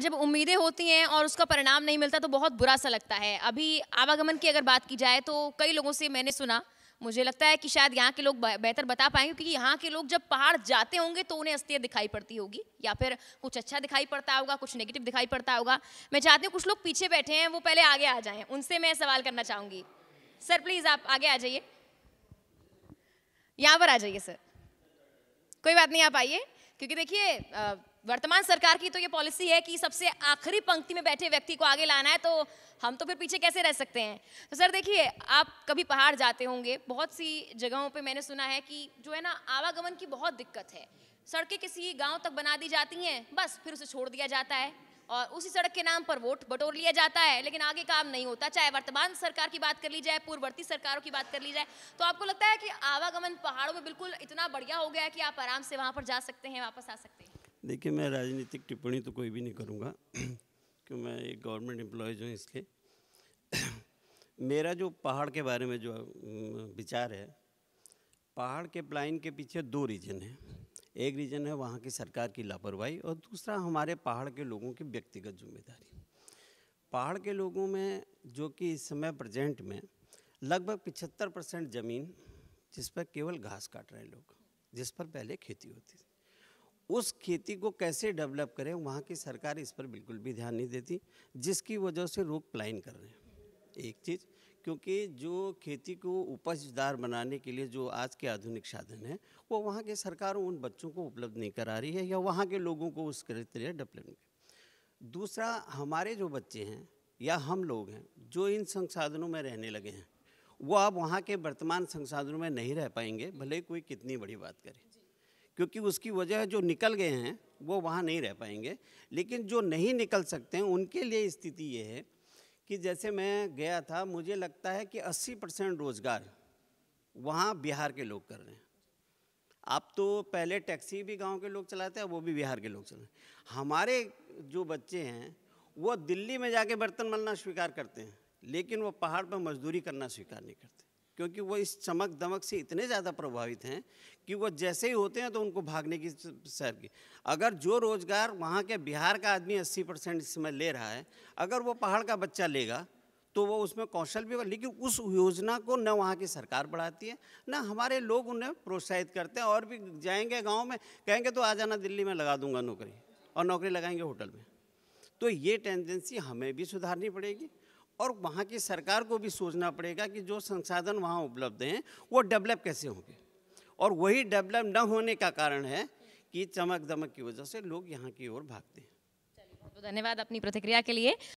जब उम्मीदें होती हैं और उसका परिणाम नहीं मिलता तो बहुत बुरा सा लगता है अभी आवागमन की अगर बात की जाए तो कई लोगों से मैंने सुना मुझे लगता है कि शायद यहाँ के लोग बेहतर बता पाएंगे क्योंकि यहाँ के लोग जब पहाड़ जाते होंगे तो उन्हें अस्तियत दिखाई पड़ती होगी या फिर कुछ अच्छा दिखाई पड़ता होगा कुछ नेगेटिव दिखाई पड़ता होगा मैं चाहती हूँ कुछ लोग पीछे बैठे हैं वो पहले आगे आ जाएँ उनसे मैं सवाल करना चाहूँगी सर प्लीज़ आप आगे आ जाइए यहाँ पर आ जाइए सर कोई बात नहीं आप आइए क्योंकि देखिए वर्तमान सरकार की तो ये पॉलिसी है कि सबसे आखिरी पंक्ति में बैठे व्यक्ति को आगे लाना है तो हम तो फिर पीछे कैसे रह सकते हैं तो सर देखिए आप कभी पहाड़ जाते होंगे बहुत सी जगहों पे मैंने सुना है कि जो है ना आवागमन की बहुत दिक्कत है सड़कें किसी गांव तक बना दी जाती हैं बस फिर उसे छोड़ दिया जाता है और उसी सड़क के नाम पर वोट बटोर लिया जाता है लेकिन आगे काम नहीं होता चाहे वर्तमान सरकार की बात कर ली जाए पूर्ववर्ती सरकारों की बात कर ली जाए तो आपको लगता है कि आवागमन पहाड़ों में बिल्कुल इतना बढ़िया हो गया है कि आप आराम से वहाँ पर जा सकते हैं वापस आ सकते हैं देखिए मैं राजनीतिक टिप्पणी तो कोई भी नहीं करूँगा क्यों मैं एक गवर्नमेंट एम्प्लॉयज़ हूँ इसलिए मेरा जो पहाड़ के बारे में जो विचार है पहाड़ के प्लाइन के पीछे दो रीज़न है एक रीज़न है वहाँ की सरकार की लापरवाही और दूसरा हमारे पहाड़ के लोगों की व्यक्तिगत जिम्मेदारी पहाड़ के लोगों में जो कि इस समय प्रजेंट में लगभग पिछहत्तर परसेंट ज़मीन जिस पर केवल घास काट रहे हैं लोग जिस पर पहले खेती होती थी उस खेती को कैसे डेवलप करें वहाँ की सरकार इस पर बिल्कुल भी ध्यान नहीं देती जिसकी वजह से लोग प्लाइन कर रहे हैं एक चीज़ क्योंकि जो खेती को उपजदार बनाने के लिए जो आज के आधुनिक साधन हैं वो वहाँ के सरकार उन बच्चों को उपलब्ध नहीं करा रही है या वहाँ के लोगों को उस तरह नहीं दूसरा हमारे जो बच्चे हैं या हम लोग हैं जो इन संसाधनों में रहने लगे हैं वो अब वहाँ के वर्तमान संसाधनों में नहीं रह पाएंगे भले कोई कितनी बड़ी बात करे क्योंकि उसकी वजह जो निकल गए हैं वो वहाँ नहीं रह पाएंगे लेकिन जो नहीं निकल सकते हैं उनके लिए स्थिति ये है कि जैसे मैं गया था मुझे लगता है कि 80 परसेंट रोज़गार वहाँ बिहार के लोग कर रहे हैं आप तो पहले टैक्सी भी गांव के लोग चलाते हैं वो भी बिहार के लोग चलाते हैं हमारे जो बच्चे हैं वो दिल्ली में जाके बर्तन मलना स्वीकार करते हैं लेकिन वो पहाड़ पर मजदूरी करना स्वीकार नहीं करते क्योंकि वो इस चमक दमक से इतने ज़्यादा प्रभावित हैं कि वो जैसे ही होते हैं तो उनको भागने की सैर की अगर जो रोज़गार वहाँ के बिहार का आदमी 80 परसेंट इस समय ले रहा है अगर वो पहाड़ का बच्चा लेगा तो वो उसमें कौशल भी लेकिन उस योजना को न वहाँ की सरकार बढ़ाती है न हमारे लोग उन्हें प्रोत्साहित करते हैं और भी जाएंगे गाँव में कहेंगे तो आ जाना दिल्ली में लगा दूंगा नौकरी और नौकरी लगाएंगे होटल में तो ये टेंडेंसी हमें भी सुधारनी पड़ेगी और वहाँ की सरकार को भी सोचना पड़ेगा कि जो संसाधन वहाँ उपलब्ध हैं वो डेवलप कैसे होंगे और वही डेवलप न होने का कारण है कि चमक दमक की वजह से लोग यहाँ की ओर भागते हैं धन्यवाद अपनी प्रतिक्रिया के लिए